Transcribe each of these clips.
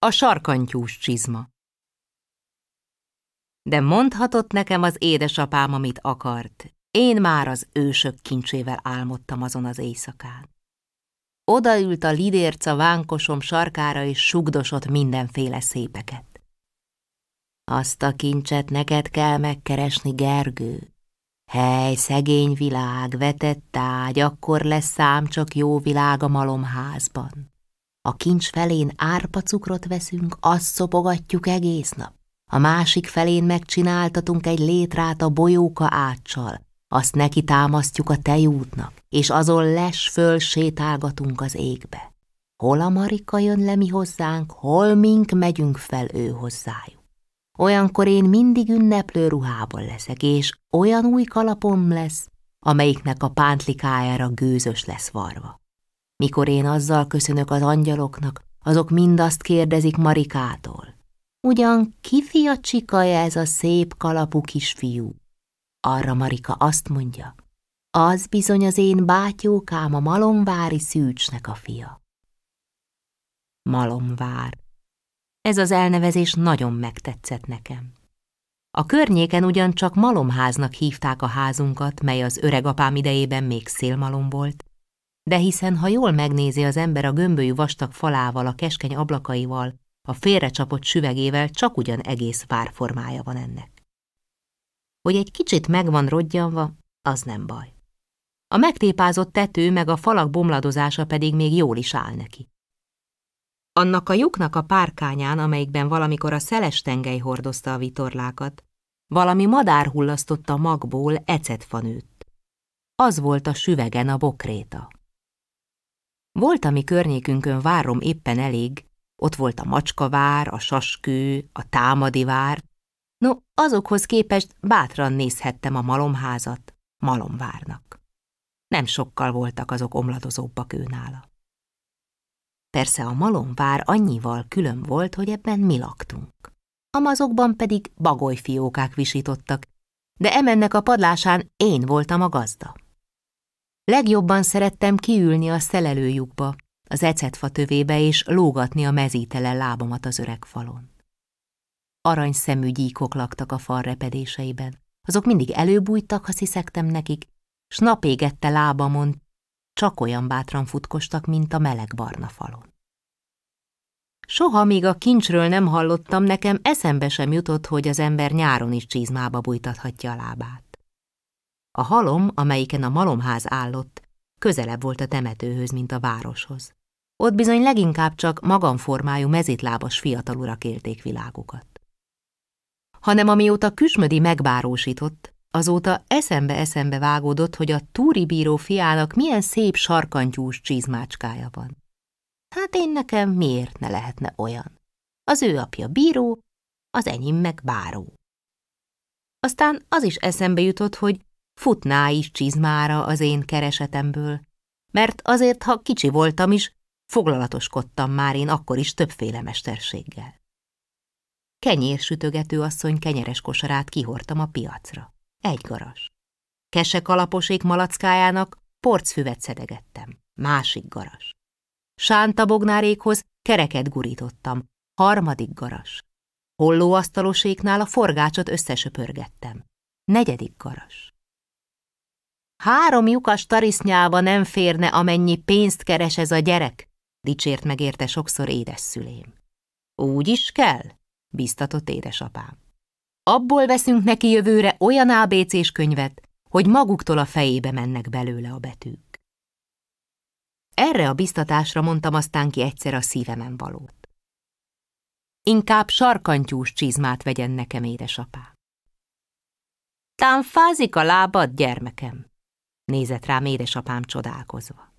A sarkantyús csizma. De mondhatott nekem az édesapám, amit akart. Én már az ősök kincsével álmodtam azon az éjszakán. Odaült a lidérca vánkosom sarkára, és sugdosott mindenféle szépeket. Azt a kincset neked kell megkeresni, Gergő. Hely, szegény világ, vetett tágy, akkor lesz szám csak jó világ a malomházban. A kincs felén árpacukrot veszünk, azt szopogatjuk egész nap. A másik felén megcsináltatunk egy létrát a bolyóka áccsal, azt neki támasztjuk a tejútnak, és azon les föl sétálgatunk az égbe. Hol a Marika jön le mi hozzánk, hol mink megyünk fel ő hozzájuk. Olyankor én mindig ünneplő ruhában leszek, és olyan új kalapom lesz, amelyiknek a pántlikájára gőzös lesz varva. Mikor én azzal köszönök az angyaloknak, azok mind azt kérdezik Marikától. Ugyan kifia csikaja ez a szép kalapú kisfiú? Arra Marika azt mondja, az bizony az én bátyókám a malomvári szűcsnek a fia. Malomvár. Ez az elnevezés nagyon megtetszett nekem. A környéken ugyancsak malomháznak hívták a házunkat, mely az öregapám idejében még szélmalom volt, de hiszen, ha jól megnézi az ember a gömbölyű vastag falával, a keskeny ablakaival, a félrecsapott süvegével csak ugyan egész várformája van ennek. Hogy egy kicsit meg van rodgyanva, az nem baj. A megtépázott tető meg a falak bomladozása pedig még jól is áll neki. Annak a lyuknak a párkányán, amelyikben valamikor a szeles tengely hordozta a vitorlákat, valami madár hullasztotta magból ecetfa nőtt. Az volt a süvegen a bokréta. Volt, ami környékünkön várom éppen elég, ott volt a macskavár, a saskő, a támadivár. No, azokhoz képest bátran nézhettem a malomházat, malomvárnak. Nem sokkal voltak azok omladozóbbak ő nála. Persze a malomvár annyival külön volt, hogy ebben mi laktunk. Amazokban pedig bagolyfiókák visítottak, de emennek a padlásán én voltam a gazda. Legjobban szerettem kiülni a szelelőjukba, az ecetfa tövébe és lógatni a mezítelen lábamat az öreg falon. Aranyszemű gyíkok laktak a fal repedéseiben. Azok mindig előbújtak, ha sziszegtem nekik, s napégette lábamon, csak olyan bátran futkostak, mint a meleg barna falon. Soha még a kincsről nem hallottam, nekem eszembe sem jutott, hogy az ember nyáron is csizmába bújtathatja a lábát. A halom, amelyiken a malomház állott, közelebb volt a temetőhöz, mint a városhoz. Ott bizony leginkább csak magamformájú mezitlábas fiatalurak élték világukat. Hanem amióta Küsmödi megbárósított, azóta eszembe-eszembe vágódott, hogy a túri bíró fiának milyen szép sarkantyús csizmácskája van. Hát én nekem miért ne lehetne olyan? Az ő apja bíró, az enyém meg báró. Aztán az is eszembe jutott, hogy futná is csizmára az én keresetemből, mert azért, ha kicsi voltam is, foglalatoskodtam már én akkor is többféle mesterséggel. Kenyérsütögető asszony kenyeres kosarát kihortam a piacra. Egy garas. Kese kalaposék malackájának porcfüvet szedegettem. Másik garas. Sánta bognárékhoz kereket gurítottam. Harmadik garas. Hollóasztaloséknál a forgácsot összesöpörgettem. Negyedik garas. Három lyukas tarisznyába nem férne, amennyi pénzt keres ez a gyerek, dicsért meg érte sokszor szülém. Úgy is kell, biztatott édesapám. Abból veszünk neki jövőre olyan ABC-s könyvet, hogy maguktól a fejébe mennek belőle a betűk. Erre a biztatásra mondtam aztán ki egyszer a szívemen valót. Inkább sarkantyús csizmát vegyen nekem édesapám. Tám fázik a lábad, gyermekem, nézett rám édesapám csodálkozva.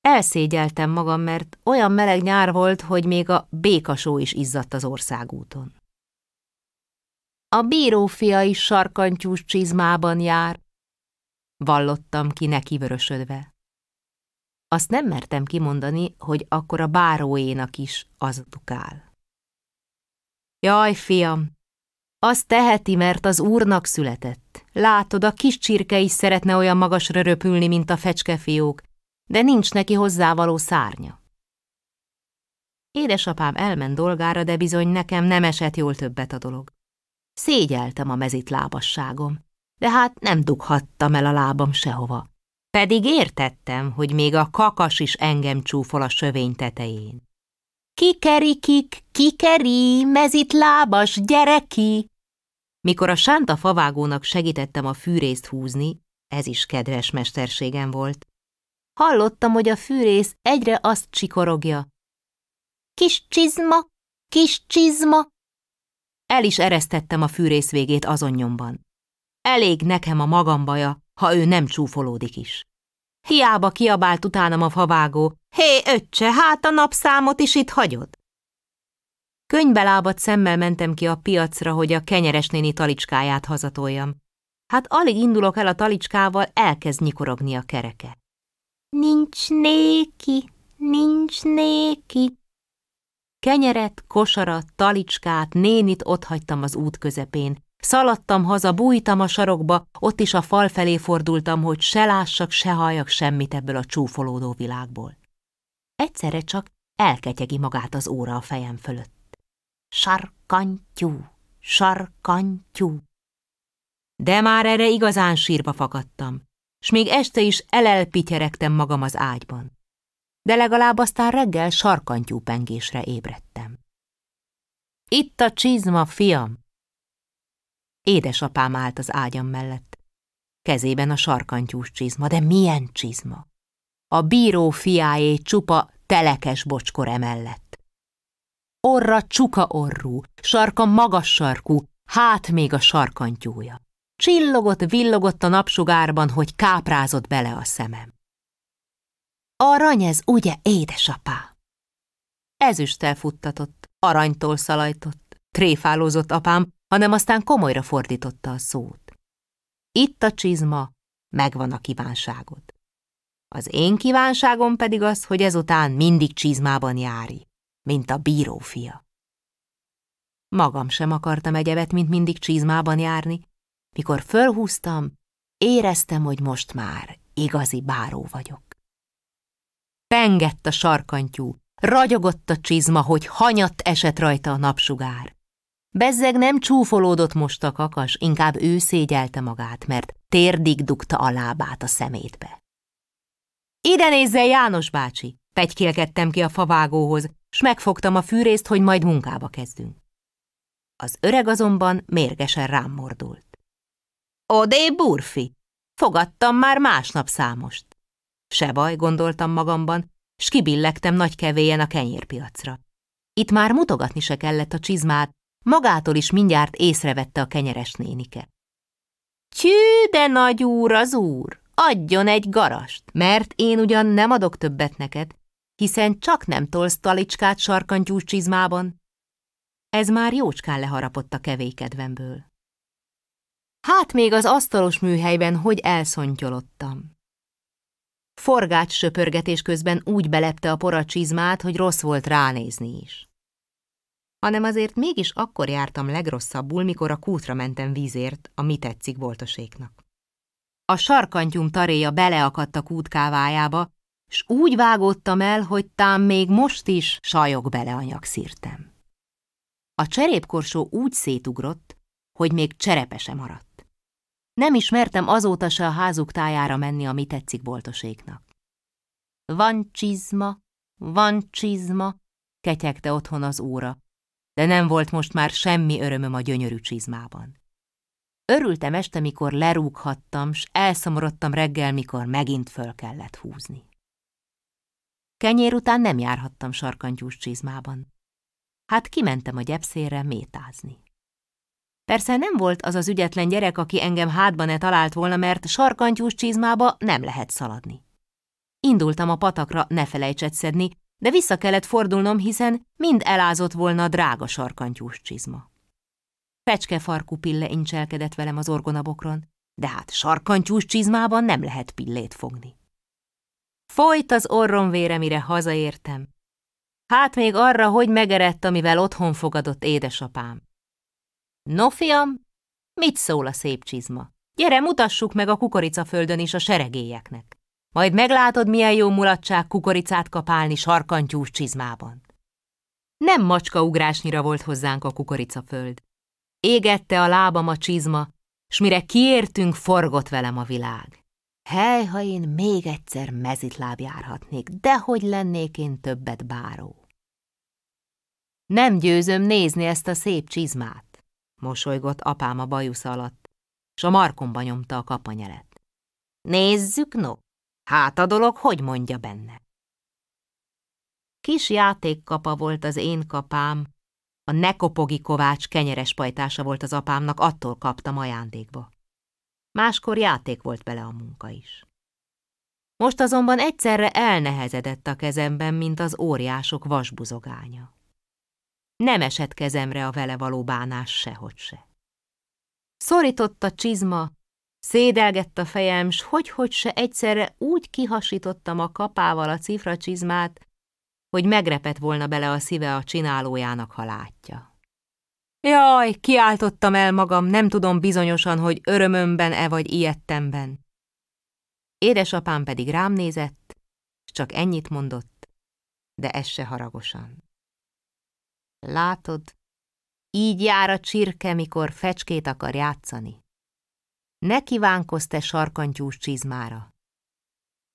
Elszégyeltem magam, mert olyan meleg nyár volt, hogy még a békasó is izzadt az országúton. A bíró fia is sarkantyús csizmában jár, vallottam ki neki vörösödve. Azt nem mertem kimondani, hogy akkor a báróénak is az dukál. Jaj, fiam, azt teheti, mert az úrnak született. Látod, a kis csirke is szeretne olyan magasra röpülni, mint a fecskefiók, de nincs neki hozzávaló szárnya. Édesapám elment dolgára, de bizony nekem nem esett jól többet a dolog. Szégyeltem a mezit lábasságom, de hát nem dughattam el a lábam sehova. Pedig értettem, hogy még a kakas is engem csúfol a sövény tetején. Kikerikik, kikeri, mezit lábas, gyereki! Mikor a sánta favágónak segítettem a fűrészt húzni, ez is kedves mesterségem volt. Hallottam, hogy a fűrész egyre azt csikorogja. Kis csizma, kis csizma! El is eresztettem a fűrész végét azonnyomban. Elég nekem a magambaja, ha ő nem csúfolódik is. Hiába kiabált utánam a favágó. Hé, öccse, hát a napszámot is itt hagyod? Könybelábat szemmel mentem ki a piacra, hogy a kenyeres néni talicskáját hazatoljam. Hát alig indulok el a talicskával, elkezd nyikorogni a kereke. Nincs néki, nincs néki. Kenyeret, kosarat, talicskát, nénit hagytam az út közepén, Szaladtam haza, bújtam a sarokba, ott is a fal felé fordultam, hogy se lássak, se halljak semmit ebből a csúfolódó világból. Egyszerre csak elketyegi magát az óra a fejem fölött. Sarkantyú, sarkantyú. De már erre igazán sírba fakadtam, s még este is elelpityeregtem magam az ágyban. De legalább aztán reggel sarkantyú pengésre ébredtem. Itt a csizma, fiam, Édesapám állt az ágyam mellett. Kezében a sarkantyús csizma, de milyen csizma? A bíró fiáé csupa telekes bocskor emellett. Orra csuka orrú, sarka magas sarkú, hát még a sarkantyúja. Csillogott, villogott a napsugárban, hogy káprázott bele a szemem. Arany ez, ugye, édesapá? Ezüsttel futtatott, aranytól szalajtott, tréfálózott apám, hanem aztán komolyra fordította a szót. Itt a csizma, megvan a kívánságod. Az én kívánságom pedig az, hogy ezután mindig csizmában járj, mint a bírófia. Magam sem akartam egyebet, mint mindig csizmában járni. Mikor fölhúztam, éreztem, hogy most már igazi báró vagyok. Pengett a sarkantyú, ragyogott a csizma, hogy hanyatt esett rajta a napsugár. Bezzeg nem csúfolódott most a kakas, inkább ő szégyelte magát, mert térdig dugta a lábát a szemétbe. Ide nézze, János bácsi! Pegykélkedtem ki a favágóhoz, s megfogtam a fűrészt, hogy majd munkába kezdünk. Az öreg azonban mérgesen rám mordult. Odé burfi! Fogadtam már másnap számost. Se baj, gondoltam magamban, s kibillegtem nagy kevélyen a kenyérpiacra. Itt már mutogatni se kellett a csizmát, magától is mindjárt észrevette a kenyeres nénike. Csű, de nagy úr az úr, adjon egy garast, mert én ugyan nem adok többet neked, hiszen csak nem tolsz talicskát sarkantyús csizmában. Ez már jócskán leharapott a kevékedvemből. Hát még az asztalos műhelyben hogy elszontyolottam. Forgács söpörgetés közben úgy belepte a poracsizmát, hogy rossz volt ránézni is hanem azért mégis akkor jártam legrosszabbul, mikor a kútra mentem vízért a mi tetszik voltoséknak. A sarkantyúm taréja beleakadt a kút kávájába, s úgy vágottam el, hogy tám még most is sajog bele a nyakszírtem. A cserépkorsó úgy szétugrott, hogy még cserepe sem maradt. Nem ismertem azóta se a házuk tájára menni a mi tetszik boltoséknak. Van csizma, van csizma, ketyegte otthon az óra, de nem volt most már semmi örömöm a gyönyörű csizmában. Örültem este, mikor lerúghattam, s elszomorodtam reggel, mikor megint föl kellett húzni. Kenyér után nem járhattam sarkantyús csizmában. Hát kimentem a gyepszére métázni. Persze nem volt az az ügyetlen gyerek, aki engem hátban ne talált volna, mert sarkantyús csizmába nem lehet szaladni. Indultam a patakra, ne felejtsed szedni, de vissza kellett fordulnom, hiszen mind elázott volna a drága sarkantyús csizma. Fecskefarkú pille incselkedett velem az orgonabokron, de hát sarkantyús csizmában nem lehet pillét fogni. Folyt az orrom vére, mire hazaértem. Hát még arra, hogy megerett, amivel otthon fogadott édesapám. No, fiam, mit szól a szép csizma? Gyere, mutassuk meg a kukoricaföldön is a seregélyeknek. Majd meglátod, milyen jó mulatság kukoricát kapálni sarkantyús csizmában. Nem macska ugrásnyira volt hozzánk a kukoricaföld. Égette a lábam a csizma, s mire kiértünk, forgott velem a világ. Hely, ha én még egyszer mezitláb járhatnék, de hogy lennék én többet báró. Nem győzöm nézni ezt a szép csizmát, mosolygott apám a bajusz alatt, s a markomba nyomta a kapanyelet. Nézzük, no! Hát a dolog hogy mondja benne? Kis játékkapa volt az én kapám, a nekopogi kovács kenyeres pajtása volt az apámnak, attól kaptam ajándékba. Máskor játék volt bele a munka is. Most azonban egyszerre elnehezedett a kezemben, mint az óriások vasbuzogánya. Nem esett kezemre a vele való bánás sehogy se. Szorított a csizma, Szédelgett a fejem, s hogy-hogy se egyszerre úgy kihasítottam a kapával a csizmát, hogy megrepett volna bele a szíve a csinálójának, ha látja. Jaj, kiáltottam el magam, nem tudom bizonyosan, hogy örömömben-e vagy ilyettemben. Édesapám pedig rám nézett, és csak ennyit mondott, de ez se haragosan. Látod, így jár a csirke, mikor fecskét akar játszani. Ne kívánkozz te sarkantyús csizmára!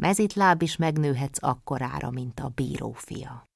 Mezitláb is megnőhetsz akkorára, mint a bírófia.